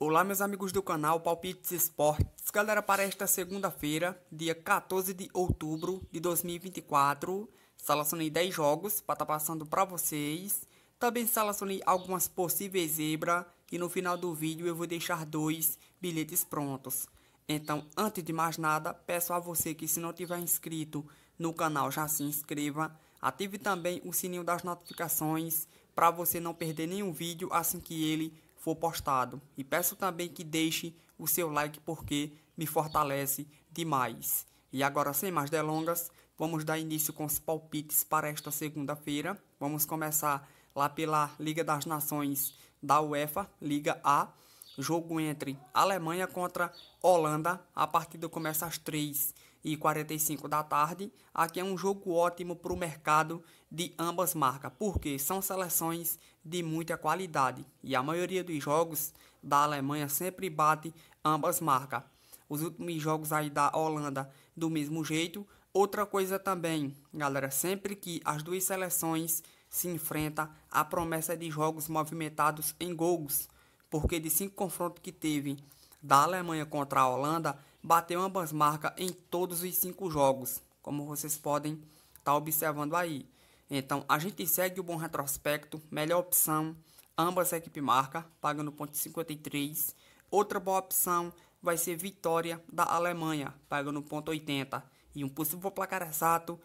Olá meus amigos do canal Palpites Esportes, galera para esta segunda-feira, dia 14 de outubro de 2024, selecionei 10 jogos para estar tá passando para vocês, também selecionei algumas possíveis zebra e no final do vídeo eu vou deixar dois bilhetes prontos. Então antes de mais nada, peço a você que se não tiver inscrito no canal já se inscreva, ative também o sininho das notificações para você não perder nenhum vídeo assim que ele for postado. E peço também que deixe o seu like porque me fortalece demais. E agora, sem mais delongas, vamos dar início com os palpites para esta segunda-feira. Vamos começar lá pela Liga das Nações da UEFA, Liga A. Jogo entre Alemanha contra Holanda. A partida começa às 3 e 45 da tarde. Aqui é um jogo ótimo para o mercado de ambas marcas, porque são seleções de muita qualidade e a maioria dos jogos da Alemanha sempre bate ambas marcas. Os últimos jogos aí da Holanda do mesmo jeito. Outra coisa também, galera, sempre que as duas seleções se enfrentam, a promessa de jogos movimentados em gols, porque de cinco confrontos que teve da Alemanha contra a Holanda, bateu ambas marcas em todos os cinco jogos, como vocês podem estar tá observando aí. Então, a gente segue o bom retrospecto, melhor opção, ambas a equipe marca, pagando ponto 53. Outra boa opção vai ser vitória da Alemanha, pagando ponto 80. E um possível placar exato,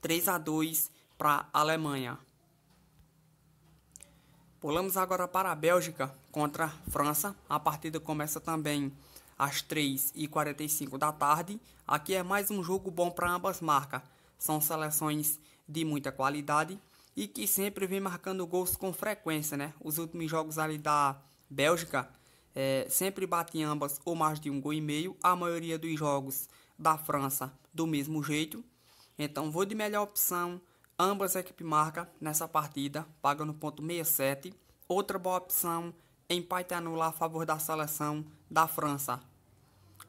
3 a 2 para a Alemanha. Pulamos agora para a Bélgica contra a França. A partida começa também às 3h45 da tarde. Aqui é mais um jogo bom para ambas marcas. São seleções de muita qualidade e que sempre vem marcando gols com frequência, né? Os últimos jogos ali da Bélgica é, sempre batem ambas ou mais de um gol e meio. A maioria dos jogos da França do mesmo jeito. Então vou de melhor opção. Ambas equipes marca nessa partida, paga no ponto 67. Outra boa opção, empate anular a favor da seleção da França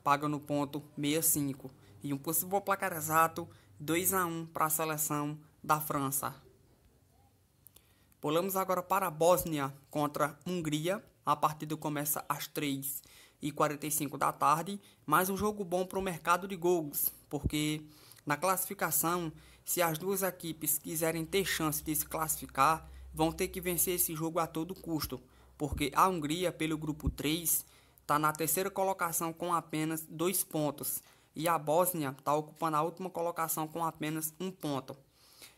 paga no ponto 65. E um possível placar exato 2 a 1 para a seleção da França. Pulamos agora para a Bósnia contra a Hungria. A partida começa às 3h45 da tarde, mas um jogo bom para o mercado de gols, porque na classificação, se as duas equipes quiserem ter chance de se classificar, vão ter que vencer esse jogo a todo custo, porque a Hungria, pelo grupo 3, está na terceira colocação com apenas dois pontos. E a Bósnia está ocupando a última colocação com apenas um ponto.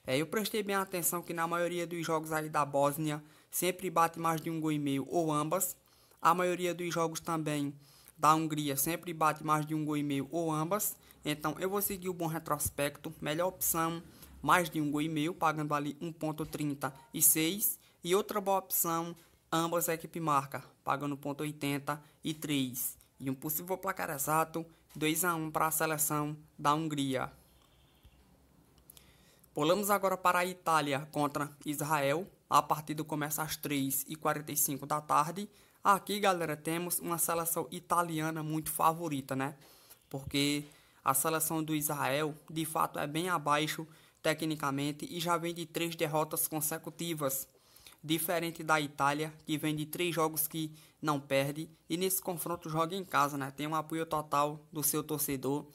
É, eu prestei bem atenção que na maioria dos jogos aí da Bósnia sempre bate mais de um gol e meio ou ambas. A maioria dos jogos também da Hungria sempre bate mais de um gol e meio ou ambas. Então eu vou seguir o bom retrospecto, melhor opção, mais de um gol e meio, pagando ali 1.36 e outra boa opção, ambas a equipe marca pagando ponto 83 e um possível placar exato 2 a 1 para a seleção da Hungria. Pulamos agora para a Itália contra Israel. A partida começa às 3h45 da tarde. Aqui, galera, temos uma seleção italiana muito favorita, né? Porque a seleção do Israel, de fato, é bem abaixo tecnicamente e já vem de três derrotas consecutivas diferente da Itália, que vem de três jogos que não perde, e nesse confronto joga em casa, né? Tem um apoio total do seu torcedor.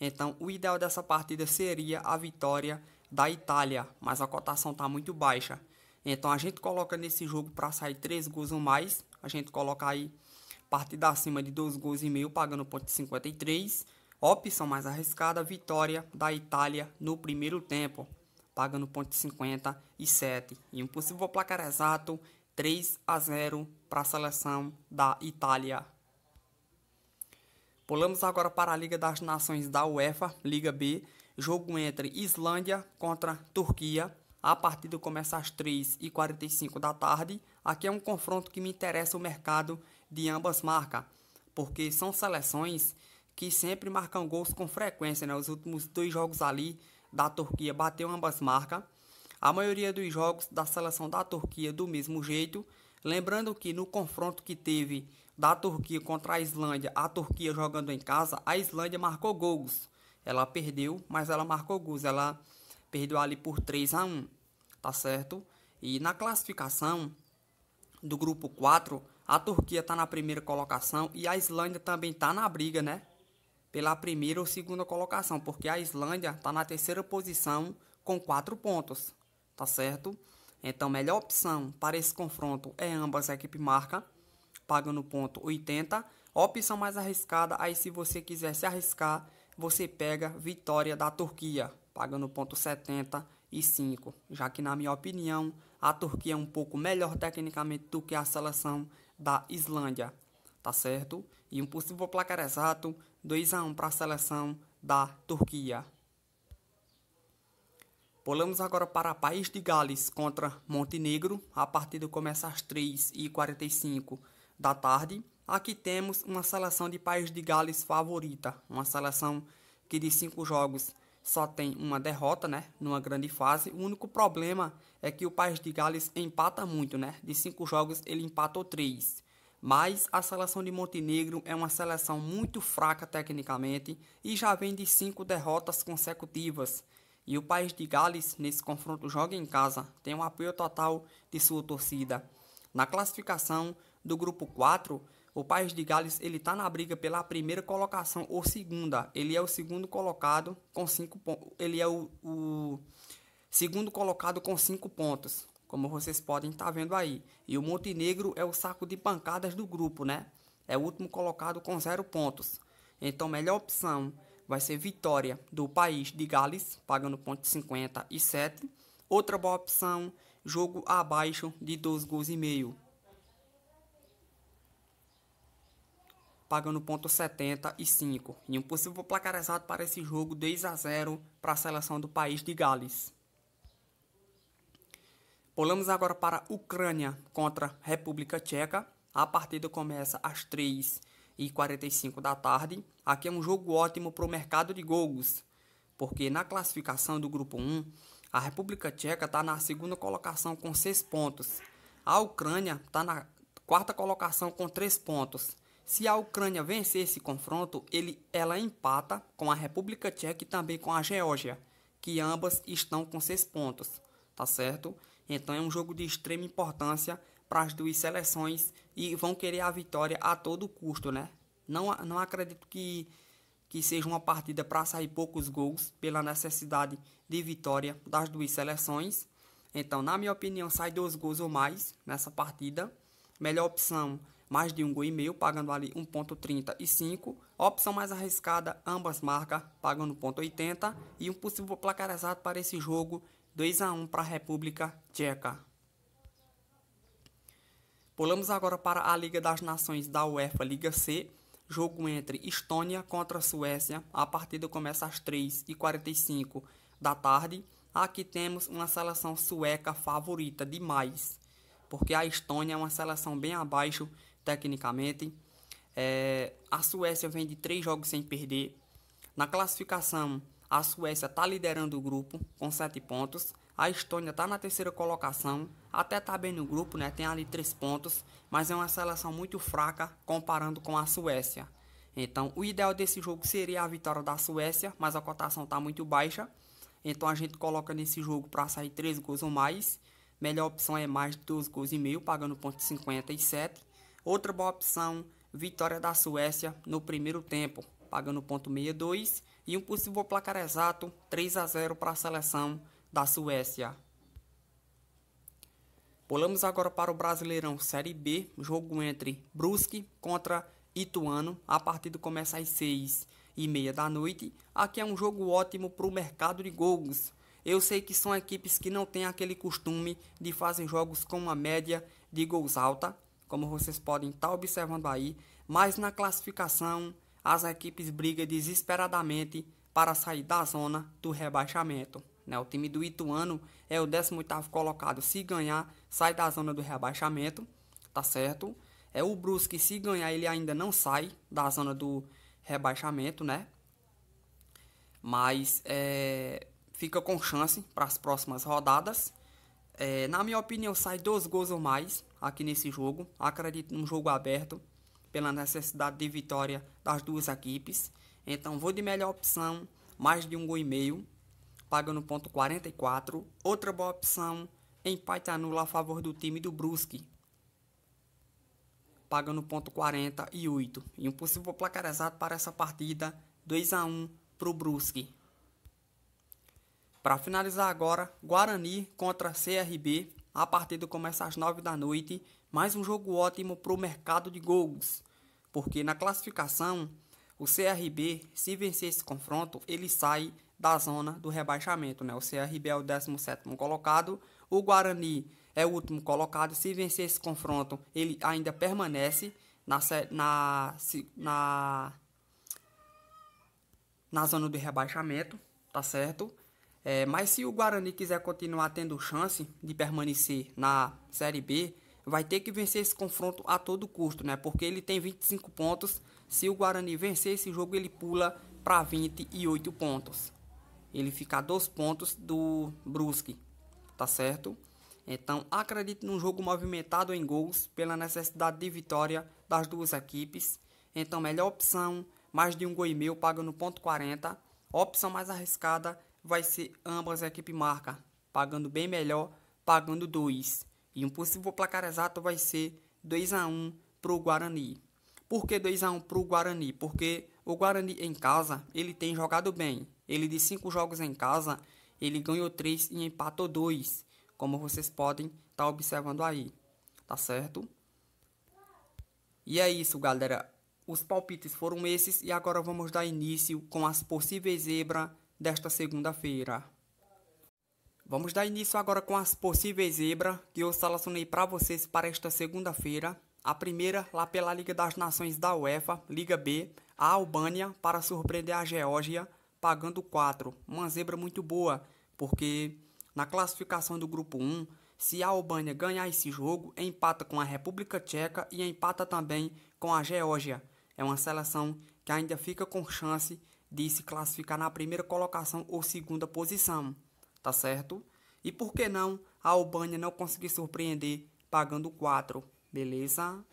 Então, o ideal dessa partida seria a vitória da Itália, mas a cotação está muito baixa. Então, a gente coloca nesse jogo para sair três gols ou mais. A gente coloca aí partida acima de dois gols e meio, pagando ponto 53. Opção mais arriscada, vitória da Itália no primeiro tempo paga no ponto 57 e um possível placar exato 3 a 0 para a seleção da Itália. Pulamos agora para a Liga das Nações da UEFA, Liga B, jogo entre Islândia contra Turquia. A partida começa às 3h45 da tarde. Aqui é um confronto que me interessa o mercado de ambas marcas, porque são seleções que sempre marcam gols com frequência. Né? Os últimos dois jogos ali da Turquia bateu ambas marcas. A maioria dos jogos da seleção da Turquia do mesmo jeito. Lembrando que no confronto que teve da Turquia contra a Islândia, a Turquia jogando em casa, a Islândia marcou gols. Ela perdeu, mas ela marcou gols. Ela perdeu ali por 3 a 1, tá certo? E na classificação do grupo 4, a Turquia está na primeira colocação e a Islândia também está na briga, né? pela primeira ou segunda colocação, porque a Islândia está na terceira posição com quatro pontos, tá certo? Então, melhor opção para esse confronto é ambas a equipe marca, pagando ponto 80. A opção mais arriscada, aí se você quiser se arriscar, você pega vitória da Turquia, pagando ponto 75, já que na minha opinião, a Turquia é um pouco melhor tecnicamente do que a seleção da Islândia tá certo? E um possível placar exato 2 a 1 para a seleção da Turquia. Pulamos agora para País de Gales contra Montenegro. A partida começa às 3h45 da tarde. Aqui temos uma seleção de País de Gales favorita. Uma seleção que de cinco jogos só tem uma derrota, né? Numa grande fase. O único problema é que o País de Gales empata muito, né? De cinco jogos ele empatou três mas a seleção de Montenegro é uma seleção muito fraca tecnicamente e já vem de cinco derrotas consecutivas. E o país de Gales, nesse confronto, joga em casa, tem o um apoio total de sua torcida. Na classificação do grupo 4, o país de Gales ele está na briga pela primeira colocação ou segunda. Ele é o segundo colocado com cinco pontos. Ele é o, o segundo colocado com cinco pontos como vocês podem estar tá vendo aí. E o Montenegro é o saco de pancadas do grupo, né? É o último colocado com zero pontos. Então, a melhor opção vai ser Vitória do País de Gales, pagando ponto 57. Outra boa opção, jogo abaixo de dois gols e meio. Pagando ponto 75. E um possível placar exato para esse jogo 2 a 0 para a seleção do País de Gales. Pulamos agora para Ucrânia contra República Tcheca. A partida começa às 3h45 da tarde. Aqui é um jogo ótimo para o mercado de gols, porque na classificação do grupo 1, a República Tcheca está na segunda colocação com 6 pontos. A Ucrânia está na quarta colocação com 3 pontos. Se a Ucrânia vencer esse confronto, ele, ela empata com a República Tcheca e também com a Geórgia, que ambas estão com 6 pontos, tá certo? Então é um jogo de extrema importância para as duas seleções e vão querer a vitória a todo custo, né? Não, não acredito que, que seja uma partida para sair poucos gols pela necessidade de vitória das duas seleções. Então, na minha opinião, sai dois gols ou mais nessa partida. Melhor opção, mais de um gol e meio, pagando ali 1.35. Opção mais arriscada, ambas marcas, pagando 1.80. E um possível placar exato para esse jogo 2 a 1 para a República Tcheca. Pulamos agora para a Liga das Nações da UEFA, Liga C, jogo entre Estônia contra Suécia. A partida começa às 3h45 da tarde. Aqui temos uma seleção sueca favorita demais, porque a Estônia é uma seleção bem abaixo tecnicamente. É, a Suécia vem de três jogos sem perder. Na classificação a Suécia está liderando o grupo com 7 pontos. A Estônia está na terceira colocação. Até está bem no grupo, né? Tem ali 3 pontos. Mas é uma seleção muito fraca comparando com a Suécia. Então, o ideal desse jogo seria a vitória da Suécia, mas a cotação está muito baixa. Então, a gente coloca nesse jogo para sair 3 gols ou mais. Melhor opção é mais de 2 gols e meio, pagando 0,57. Outra boa opção, vitória da Suécia no primeiro tempo, pagando 0,62 e um possível placar exato 3 a 0 para a seleção da Suécia. Pulamos agora para o Brasileirão Série B, jogo entre Brusque contra Ituano. A partida começa às 6 e meia da noite. Aqui é um jogo ótimo para o mercado de gols. Eu sei que são equipes que não têm aquele costume de fazer jogos com uma média de gols alta, como vocês podem estar observando aí, mas na classificação as equipes brigam desesperadamente para sair da zona do rebaixamento. Né? O time do Ituano é o 18º colocado. Se ganhar, sai da zona do rebaixamento, tá certo? É o Brusque, se ganhar, ele ainda não sai da zona do rebaixamento, né? Mas é, fica com chance para as próximas rodadas. É, na minha opinião, sai dois gols ou mais aqui nesse jogo. Acredito num jogo aberto pela necessidade de vitória das duas equipes. Então vou de melhor opção, mais de um gol e meio, paga no ponto 44. Outra boa opção, empate anula a favor do time do Brusque. Paga no ponto 48. E um possível placar exato para essa partida, 2 a 1 para o Brusque. Para finalizar agora, Guarani contra CRB. A partida começa às 9 da noite mais um jogo ótimo para o mercado de gols, porque na classificação o CRB, se vencer esse confronto, ele sai da zona do rebaixamento. Né? O CRB é o 17 colocado, o Guarani é o último colocado. Se vencer esse confronto, ele ainda permanece na, na, na, na zona do rebaixamento, tá certo? É, mas se o Guarani quiser continuar tendo chance de permanecer na Série B, vai ter que vencer esse confronto a todo custo, né? Porque ele tem 25 pontos. Se o Guarani vencer esse jogo, ele pula para 28 pontos. Ele fica a 2 pontos do Brusque, tá certo? Então, acredito num jogo movimentado em gols pela necessidade de vitória das duas equipes. Então, melhor opção, mais de um gol e meio paga no ponto 40. A opção mais arriscada vai ser ambas a equipe marca, pagando bem melhor, pagando 2. E um possível placar exato vai ser 2 a 1 para o Guarani. Por que 2 a 1 para o Guarani? Porque o Guarani em casa, ele tem jogado bem. Ele de 5 jogos em casa, ele ganhou 3 e empatou 2, como vocês podem estar tá observando aí. Tá certo? E é isso, galera. Os palpites foram esses e agora vamos dar início com as possíveis zebras desta segunda-feira. Vamos dar início agora com as possíveis zebras que eu selecionei para vocês para esta segunda-feira. A primeira, lá pela Liga das Nações da UEFA, Liga B, a Albânia para surpreender a Geórgia, pagando 4. Uma zebra muito boa, porque na classificação do grupo 1, se a Albânia ganhar esse jogo, empata com a República Tcheca e empata também com a Geórgia. É uma seleção que ainda fica com chance de se classificar na primeira colocação ou segunda posição tá certo? E por que não a Albânia não conseguir surpreender pagando 4, beleza?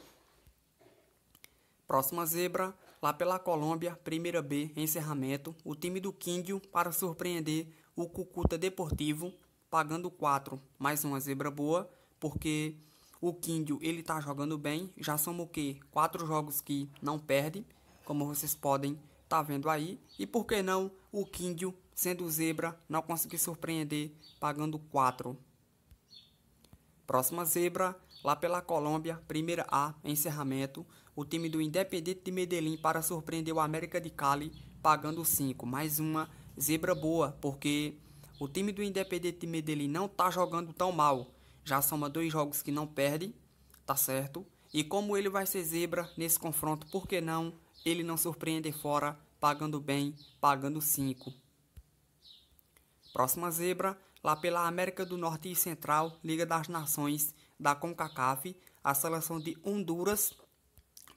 Próxima zebra, lá pela Colômbia, primeira B, encerramento, o time do Quindio para surpreender o Cucuta Deportivo pagando 4, mais uma zebra boa, porque o Quindio ele tá jogando bem, já somou o quê 4 jogos que não perde, como vocês podem tá vendo aí, e por que não o Quindio sendo zebra não consegui surpreender, pagando 4. Próxima zebra, lá pela Colômbia, primeira A, encerramento, o time do Independente de Medellín para surpreender o América de Cali, pagando 5. Mais uma zebra boa, porque o time do Independente de Medellín não está jogando tão mal. Já soma dois jogos que não perde, tá certo? E como ele vai ser zebra nesse confronto, por que não ele não surpreender fora, pagando bem, pagando 5. Próxima zebra, lá pela América do Norte e Central, Liga das Nações da CONCACAF, a seleção de Honduras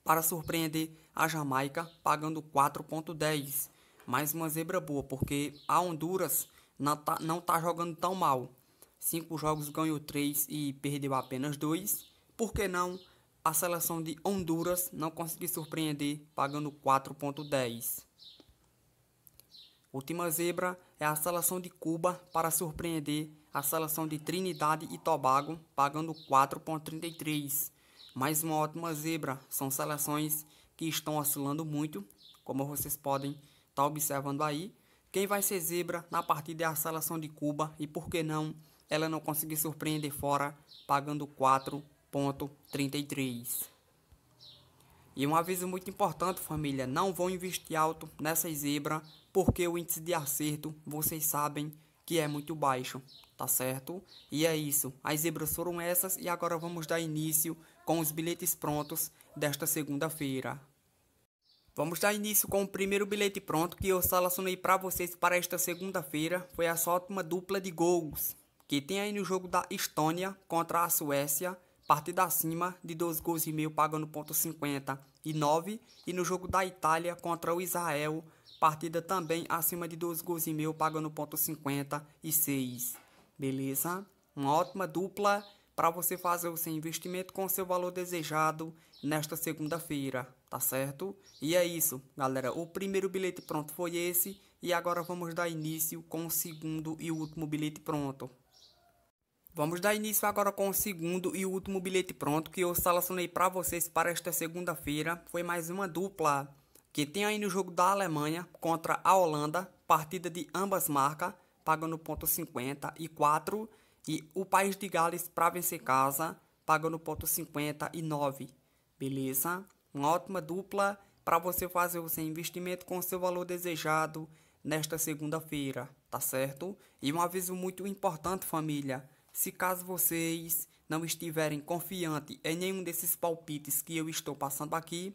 para surpreender a Jamaica pagando 4.10. Mais uma zebra boa, porque a Honduras não tá, não tá jogando tão mal. Cinco jogos ganhou três e perdeu apenas dois. Por que não a seleção de Honduras não conseguir surpreender pagando 4.10? Última zebra é a seleção de Cuba para surpreender a seleção de Trinidade e Tobago, pagando 4,33. Mais uma ótima zebra. São seleções que estão oscilando muito, como vocês podem estar tá observando aí. Quem vai ser zebra na partida é a seleção de Cuba e por que não ela não conseguir surpreender fora, pagando 4,33. E um aviso muito importante, família: não vão investir alto nessa zebra porque o índice de acerto, vocês sabem que é muito baixo, tá certo? E é isso, as zebras foram essas e agora vamos dar início com os bilhetes prontos desta segunda-feira. Vamos dar início com o primeiro bilhete pronto que eu selecionei para vocês para esta segunda-feira. Foi a sótima dupla de gols que tem aí no jogo da Estônia contra a Suécia. Partida acima de 12 gols e meio pagando ponto 50 e 9. E no jogo da Itália contra o Israel Partida também acima de 12 gols e meio, pagando ponto 56. Beleza? Uma ótima dupla para você fazer o seu investimento com o seu valor desejado nesta segunda-feira, tá certo? E é isso, galera. O primeiro bilhete pronto foi esse e agora vamos dar início com o segundo e último bilhete pronto. Vamos dar início agora com o segundo e último bilhete pronto que eu selecionei para vocês para esta segunda-feira. Foi mais uma dupla que tem aí no jogo da Alemanha contra a Holanda, partida de ambas marcas, pagando ponto 54 e o País de Gales para vencer casa, pagando ponto 59, beleza? Uma ótima dupla para você fazer o seu investimento com o seu valor desejado nesta segunda-feira, tá certo? E um aviso muito importante, família. Se caso vocês não estiverem confiante em nenhum desses palpites que eu estou passando aqui,